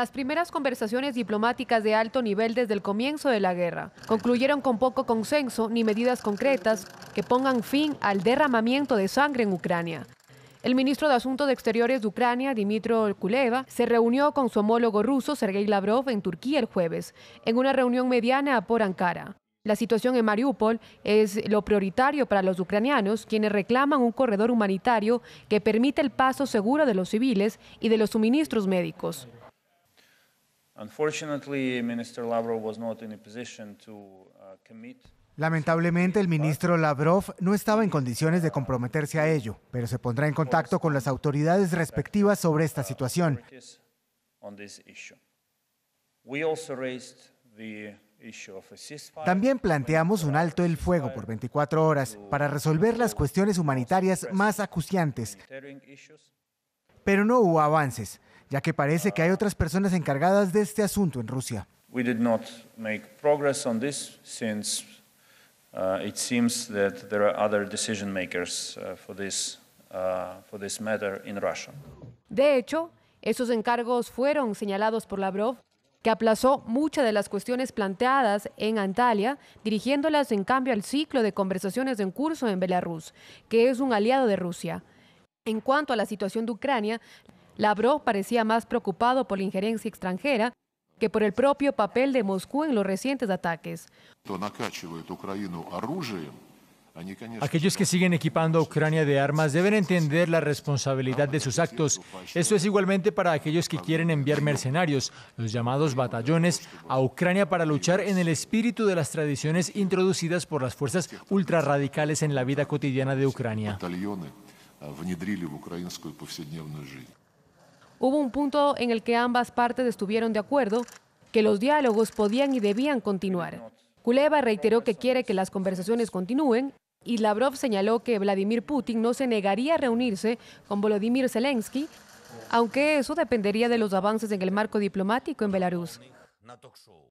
las primeras conversaciones diplomáticas de alto nivel desde el comienzo de la guerra concluyeron con poco consenso ni medidas concretas que pongan fin al derramamiento de sangre en Ucrania. El ministro de Asuntos Exteriores de Ucrania, Dmitry Kuleva, se reunió con su homólogo ruso, Sergei Lavrov, en Turquía el jueves, en una reunión mediana por Ankara. La situación en Mariupol es lo prioritario para los ucranianos, quienes reclaman un corredor humanitario que permita el paso seguro de los civiles y de los suministros médicos. Lamentablemente, el ministro Lavrov no estaba en condiciones de comprometerse a ello, pero se pondrá en contacto con las autoridades respectivas sobre esta situación. También planteamos un alto el fuego por 24 horas para resolver las cuestiones humanitarias más acuciantes pero no hubo avances, ya que parece que hay otras personas encargadas de este asunto en Rusia. De hecho, esos encargos fueron señalados por Lavrov, que aplazó muchas de las cuestiones planteadas en Antalya, dirigiéndolas en cambio al ciclo de conversaciones en curso en Belarus, que es un aliado de Rusia. En cuanto a la situación de Ucrania, Lavrov parecía más preocupado por la injerencia extranjera que por el propio papel de Moscú en los recientes ataques. Aquellos que siguen equipando a Ucrania de armas deben entender la responsabilidad de sus actos. Esto es igualmente para aquellos que quieren enviar mercenarios, los llamados batallones, a Ucrania para luchar en el espíritu de las tradiciones introducidas por las fuerzas ultrarradicales en la vida cotidiana de Ucrania. Hubo un punto en el que ambas partes estuvieron de acuerdo que los diálogos podían y debían continuar. Kuleva reiteró que quiere que las conversaciones continúen y Lavrov señaló que Vladimir Putin no se negaría a reunirse con Volodymyr Zelensky, aunque eso dependería de los avances en el marco diplomático en Belarus.